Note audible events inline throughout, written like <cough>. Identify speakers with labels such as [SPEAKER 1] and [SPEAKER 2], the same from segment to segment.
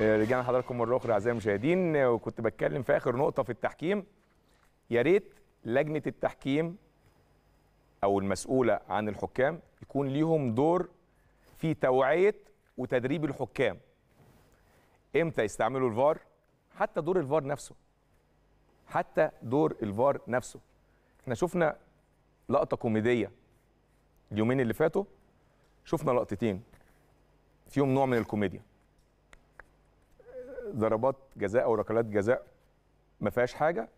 [SPEAKER 1] رجعنا حضراتكم مره اخرى اعزائي المشاهدين وكنت بتكلم في اخر نقطه في التحكيم يا ريت لجنه التحكيم او المسؤوله عن الحكام يكون ليهم دور في توعيه وتدريب الحكام امتى يستعملوا الفار حتى دور الفار نفسه حتى دور الفار نفسه احنا شفنا لقطه كوميديه اليومين اللي فاتوا شفنا لقطتين فيهم نوع من الكوميديا ضربات جزاء او ركلات جزاء ما فيهاش حاجه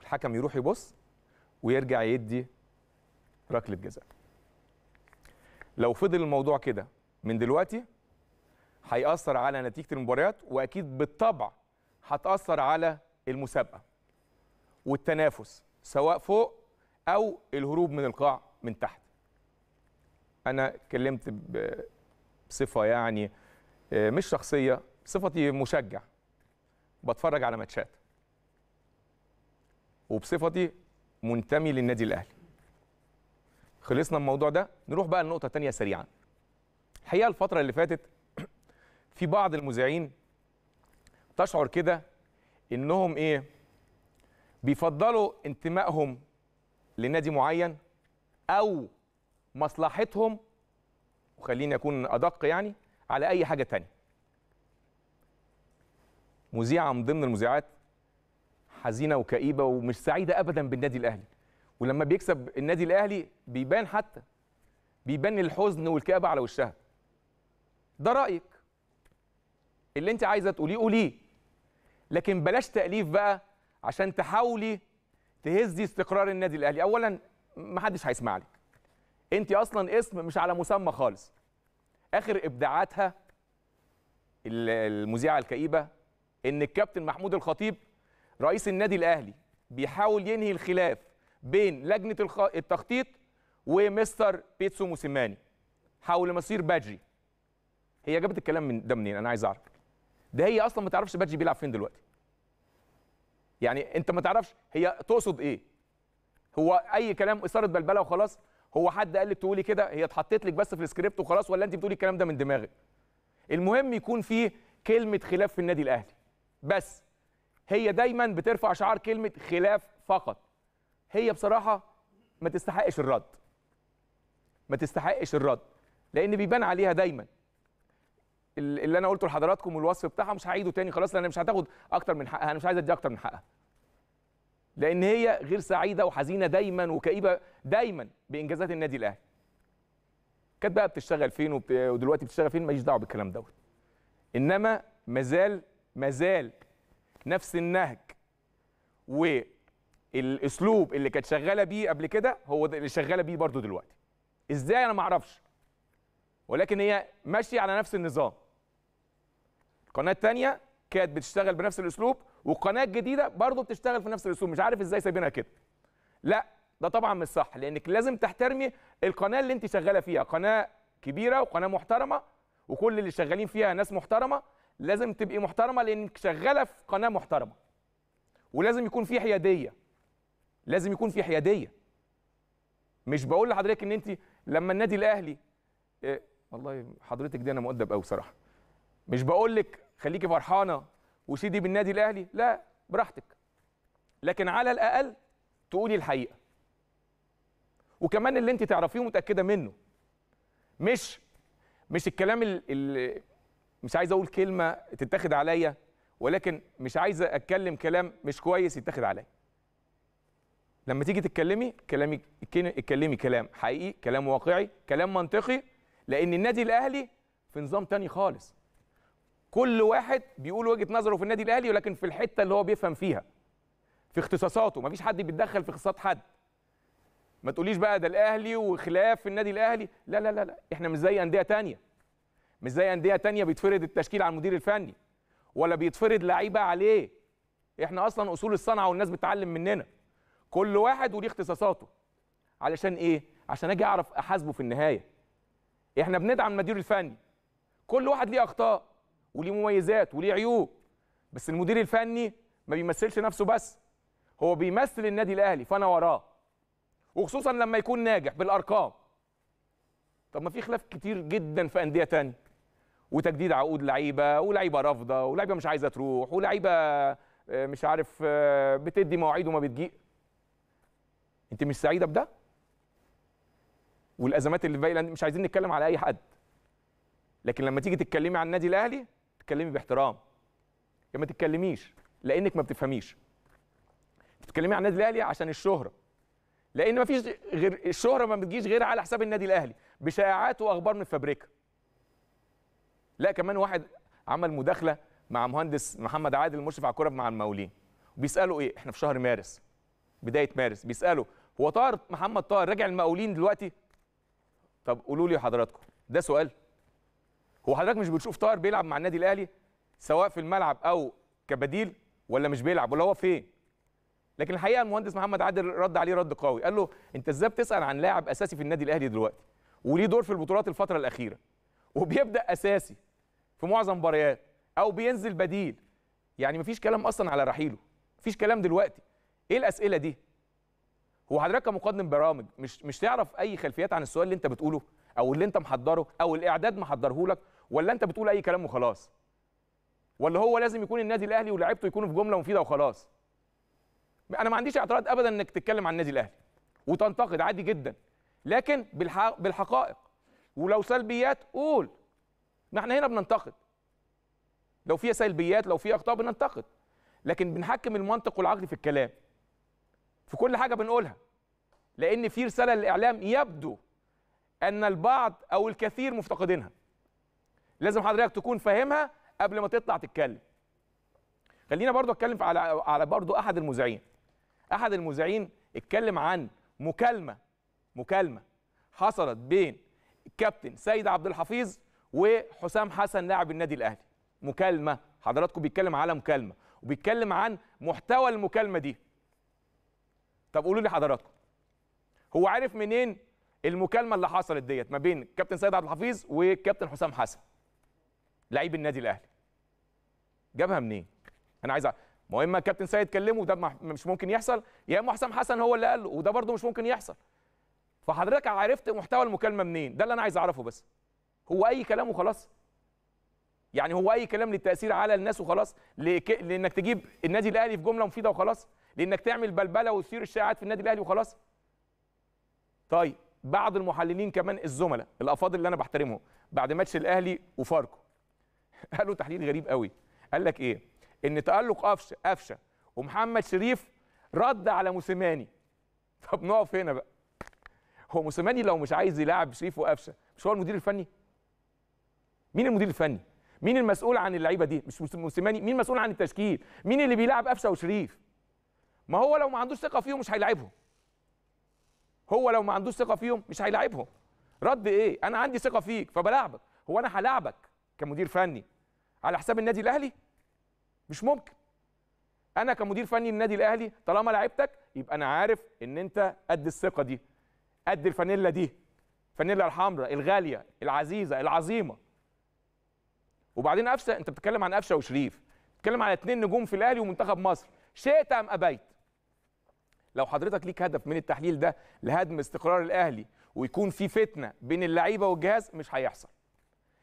[SPEAKER 1] الحكم يروح يبص ويرجع يدي ركله جزاء لو فضل الموضوع كده من دلوقتي هيأثر على نتيجة المباريات وأكيد بالطبع هتأثر على المسابقة والتنافس سواء فوق أو الهروب من القاع من تحت أنا اتكلمت بصفة يعني آه، مش شخصية صفتي مشجع بتفرج على ماتشات وبصفتي منتمي للنادي الاهلي خلصنا من الموضوع ده نروح بقى لنقطه ثانيه سريعا الحقيقه الفتره اللي فاتت <clears throat> في بعض المذيعين تشعر كده انهم ايه بيفضلوا انتمائهم لنادي معين او مصلحتهم وخليني اكون ادق يعني على اي حاجه تانية مذيعه من ضمن المذيعات حزينه وكئيبه ومش سعيده ابدا بالنادي الاهلي ولما بيكسب النادي الاهلي بيبان حتى بيبان الحزن والكابه على وشها ده رايك اللي انت عايزه تقوليه قوليه لكن بلاش تاليف بقى عشان تحاولي تهزي استقرار النادي الاهلي اولا محدش هيسمع لك انت اصلا اسم مش على مسمى خالص اخر ابداعاتها المذيعه الكئيبه ان الكابتن محمود الخطيب رئيس النادي الاهلي بيحاول ينهي الخلاف بين لجنه التخطيط ومستر بيتسو موسيماني حول مصير بادجي هي جابت الكلام من ده منين انا عايز اعرف ده هي اصلا ما تعرفش بادجي بيلعب فين دلوقتي يعني انت ما تعرفش هي تقصد ايه هو اي كلام اثاره بلبله وخلاص هو حد قال لك تقولي كده هي اتحطت لك بس في السكريبت وخلاص ولا انت بتقولي الكلام ده من دماغك المهم يكون فيه كلمه خلاف في النادي الاهلي بس هي دايما بترفع شعار كلمه خلاف فقط هي بصراحه ما تستحقش الرد ما تستحقش الرد لان بيبان عليها دايما اللي انا قلته لحضراتكم والوصف بتاعها مش هعيده تاني خلاص لان مش هتاخد اكتر من حقها انا مش عايز ادي اكتر من حقها لان هي غير سعيده وحزينه دايما وكئيبه دايما بانجازات النادي الاهلي كانت بقى بتشتغل فين ودلوقتي بتشتغل فين ماليش دعوه بالكلام دوت انما مازال مازال نفس النهج والاسلوب اللي كانت شغاله بيه قبل كده هو اللي شغاله بيه برضه دلوقتي ازاي انا ما اعرفش ولكن هي ماشيه على نفس النظام القناه الثانيه كانت بتشتغل بنفس الاسلوب والقناه الجديده برضه بتشتغل في نفس الاسلوب مش عارف ازاي سايبينها كده لا ده طبعا مش صح لانك لازم تحترمي القناه اللي انت شغاله فيها قناه كبيره وقناه محترمه وكل اللي شغالين فيها ناس محترمه لازم تبقي محترمه لانك شغاله في قناه محترمه ولازم يكون في حياديه لازم يكون في حياديه مش بقول لحضرتك ان انت لما النادي الاهلي إيه والله حضرتك دي انا مؤدب قوي صراحه مش بقول لك خليكي فرحانه وسيدي بالنادي الاهلي لا براحتك لكن على الاقل تقولي الحقيقه وكمان اللي انت تعرفيه ومتاكده منه مش مش الكلام اللي مش عايز اقول كلمه تتاخد عليا ولكن مش عايز اتكلم كلام مش كويس يتاخد عليا لما تيجي تتكلمي كلامي اتكلمي كلام حقيقي كلام واقعي كلام منطقي لان النادي الاهلي في نظام تاني خالص كل واحد بيقول وجهه نظره في النادي الاهلي ولكن في الحته اللي هو بيفهم فيها في اختصاصاته مفيش حد بيتدخل في اختصاصات حد ما تقوليش بقى ده الاهلي وخلاف في النادي الاهلي لا لا لا لا احنا مش زي انديه تانيه مش زي انديه تانية بيتفرض التشكيل على المدير الفني ولا بيتفرض لعيبه عليه احنا اصلا اصول الصنعه والناس بتتعلم مننا كل واحد وليه اختصاصاته علشان ايه عشان اجي اعرف احاسبه في النهايه احنا بندعم المدير الفني كل واحد ليه اخطاء وليه مميزات وليه عيوب بس المدير الفني ما بيمثلش نفسه بس هو بيمثل النادي الاهلي فانا وراه وخصوصا لما يكون ناجح بالارقام طب ما في خلاف كتير جدا في انديه تانية وتجديد عقود لعيبه ولعيبه رافضه ولعيبه مش عايزه تروح ولعيبه آه، مش عارف آه، بتدي مواعيد وما بتجي انت مش سعيده بده والازمات اللي في مش عايزين نتكلم على اي حد لكن لما تيجي تتكلمي عن النادي الاهلي تتكلمي باحترام يا ما تتكلميش لانك ما بتفهميش بتتكلمي عن النادي الاهلي عشان الشهره لان ما فيش غير الشهره ما بتجيش غير على حساب النادي الاهلي بشائعات واخبار من فابريكا لا كمان واحد عمل مداخله مع مهندس محمد عادل المشرف على الكره مع المقاولين وبيساله ايه احنا في شهر مارس بدايه مارس بيساله هو طاهر محمد طاهر راجع المقاولين دلوقتي طب قولوا لي حضراتكم ده سؤال هو حضرتك مش بتشوف طاهر بيلعب مع النادي الاهلي سواء في الملعب او كبديل ولا مش بيلعب ولا هو فين لكن الحقيقه المهندس محمد عادل رد عليه رد قوي قال له انت ازاي بتسال عن لاعب اساسي في النادي الاهلي دلوقتي وليه دور في البطولات الفتره الاخيره وبيبدا اساسي في معظم مباريات او بينزل بديل يعني مفيش كلام اصلا على رحيله مفيش كلام دلوقتي ايه الاسئله دي هو حضرتك كمقدم برامج مش مش تعرف اي خلفيات عن السؤال اللي انت بتقوله او اللي انت محضره او الاعداد محضره لك ولا انت بتقول اي كلام وخلاص ولا هو لازم يكون النادي الاهلي ولاعيبته يكونوا في جمله مفيده وخلاص انا ما عنديش اعتراض ابدا انك تتكلم عن النادي الاهلي وتنتقد عادي جدا لكن بالحقائق ولو سلبيات قول احنا هنا بننتقد لو فيها سلبيات لو فيها اخطاء بننتقد لكن بنحكم المنطق والعقل في الكلام في كل حاجه بنقولها لان في رساله للاعلام يبدو ان البعض او الكثير مفتقدينها لازم حضرتك تكون فاهمها قبل ما تطلع تتكلم خلينا برضو اتكلم على على برضو احد المذيعين احد المذيعين اتكلم عن مكالمه مكالمه حصلت بين الكابتن سيد عبد الحفيظ وحسام حسن لاعب النادي الاهلي مكالمه حضراتكم بيتكلم على مكالمه وبيتكلم عن محتوى المكالمه دي طب قولوا لي حضراتكم هو عارف منين المكالمه اللي حصلت ديت ما بين كابتن سيد عبد الحفيظ والكابتن حسام حسن لعيب النادي الاهلي جابها منين انا عايز ما هو اما الكابتن سيد كلمه وده مش ممكن يحصل يا اما حسام حسن هو اللي قال وده برده مش ممكن يحصل فحضرتك عرفت محتوى المكالمه منين ده اللي انا عايز اعرفه بس هو اي كلام وخلاص يعني هو اي كلام للتاثير على الناس وخلاص لك... لانك تجيب النادي الاهلي في جمله مفيده وخلاص لانك تعمل بلبله وتثير الشائعات في النادي الاهلي وخلاص طيب بعض المحللين كمان الزملاء الافاضل اللي انا بحترمهم بعد ماتش الاهلي وفاركو <laughs> قالوا تحليل غريب قوي قال لك ايه ان تالق قفشه قفشه ومحمد شريف رد على موسيماني طب نقف هنا بقى هو موسيماني لو مش عايز يلاعب شريف وقفشه مش هو المدير الفني مين المدير الفني مين المسؤول عن اللعيبه دي مش موسيماني مين مسؤول عن التشكيل مين اللي بيلعب قفشه وشريف ما هو لو ما عندوش ثقه فيهم مش هيلاعبهم هو لو ما عندوش ثقه فيهم مش هيلاعبهم رد ايه انا عندي ثقه فيك فبلاعبك هو انا هلاعبك كمدير فني على حساب النادي الاهلي مش ممكن انا كمدير فني للنادي الاهلي طالما لعبتك يبقى انا عارف ان انت قد الثقه دي قد الفانيلا دي الفانيلا الحمراء الغاليه العزيزه العظيمه وبعدين قفشه انت بتتكلم عن قفشه وشريف بتتكلم على اثنين نجوم في الاهلي ومنتخب مصر شئت ام ابيت لو حضرتك ليك هدف من التحليل ده لهدم استقرار الاهلي ويكون في فتنه بين اللعيبه والجهاز مش هيحصل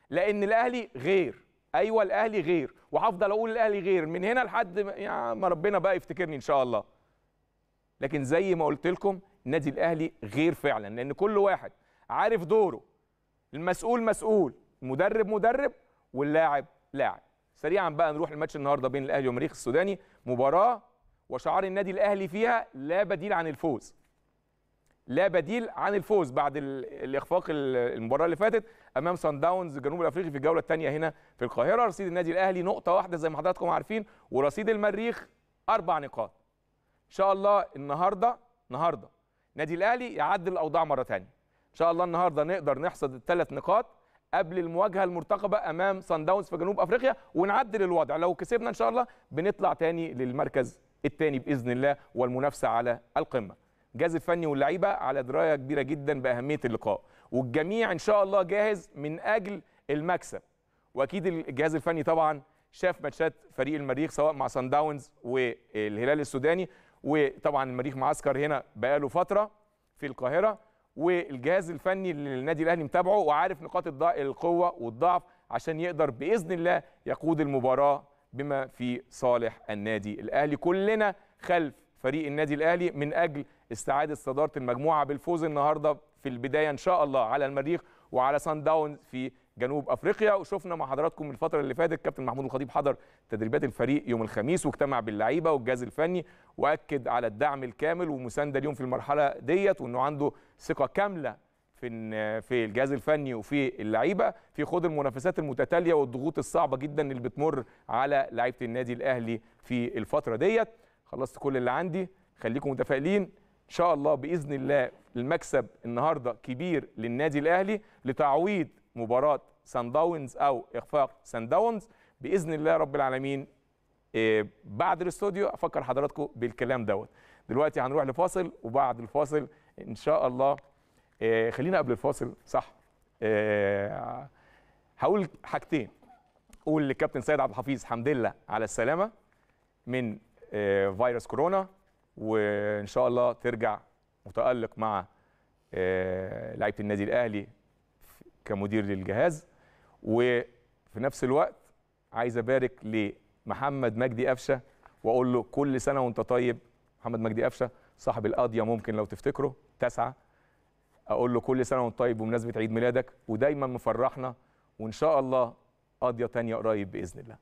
[SPEAKER 1] لان الاهلي غير ايوه الاهلي غير وهفضل اقول الاهلي غير من هنا لحد يا ما ربنا بقى يفتكرني ان شاء الله لكن زي ما قلت لكم النادي الاهلي غير فعلا لان كل واحد عارف دوره المسؤول مسؤول المدرب مدرب واللاعب لاعب سريعا بقى نروح الماتش النهارده بين الاهلي والمريخ السوداني مباراه وشعار النادي الاهلي فيها لا بديل عن الفوز لا بديل عن الفوز بعد الاخفاق المباراه اللي فاتت امام سان داونز جنوب الافريقي في الجوله الثانيه هنا في القاهره رصيد النادي الاهلي نقطه واحده زي ما حضراتكم عارفين ورصيد المريخ اربع نقاط ان شاء الله النهارده النهارده النادي الاهلي يعدل الاوضاع مره ثانيه ان شاء الله النهارده نقدر نحصد الثلاث نقاط قبل المواجهه المرتقبه امام سان داونز في جنوب افريقيا ونعدل الوضع لو كسبنا ان شاء الله بنطلع تاني للمركز الثاني باذن الله والمنافسه على القمه الجهاز الفني واللعيبه على درايه كبيره جدا باهميه اللقاء والجميع ان شاء الله جاهز من اجل المكسب واكيد الجهاز الفني طبعا شاف ماتشات فريق المريخ سواء مع سان داونز والهلال السوداني وطبعا المريخ معسكر هنا بقاله فتره في القاهره والجهاز الفني اللي النادي الاهلي متابعه وعارف نقاط القوه والضعف عشان يقدر باذن الله يقود المباراه بما في صالح النادي الاهلي كلنا خلف فريق النادي الاهلي من اجل استعاده صداره المجموعه بالفوز النهارده في البدايه ان شاء الله على المريخ وعلى سان داونز في جنوب افريقيا وشفنا مع حضراتكم الفتره اللي فاتت كابتن محمود الخطيب حضر تدريبات الفريق يوم الخميس واجتمع باللعيبه والجهاز الفني واكد على الدعم الكامل ومسانده اليوم في المرحله ديت وانه عنده ثقه كامله في في الجهاز الفني وفي اللعيبه في خوض المنافسات المتتاليه والضغوط الصعبه جدا اللي بتمر على لعيبه النادي الاهلي في الفتره ديت خلصت كل اللي عندي خليكم متفائلين ان شاء الله باذن الله المكسب النهارده كبير للنادي الاهلي لتعويض مباراه سان داونز او اخفاق سان داونز باذن الله رب العالمين آه، بعد الاستوديو افكر حضراتكم بالكلام دوت دلوقتي هنروح لفاصل وبعد الفاصل ان شاء الله آه، خلينا قبل الفاصل صح آه، هقول حاجتين قول للكابتن سيد عبد الحفيظ حمد لله على السلامه من فيروس كورونا وان شاء الله ترجع متالق مع لعيبه النادي الاهلي كمدير للجهاز وفي نفس الوقت عايز ابارك لمحمد مجدي قفشه واقول له كل سنه وانت طيب محمد مجدي قفشه صاحب القاضيه ممكن لو تفتكره تسعه اقول له كل سنه وانت طيب بمناسبه عيد ميلادك ودايما مفرحنا وان شاء الله قاضيه تانية قريب باذن الله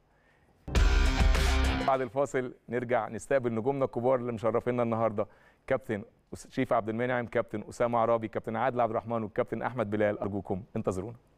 [SPEAKER 1] بعد الفاصل نرجع نستقبل نجومنا الكبار اللي مشرفينا النهارده كابتن شيف عبد المنعم كابتن اسامه عرابي كابتن عادل عبد الرحمن والكابتن احمد بلال ارجوكم انتظرونا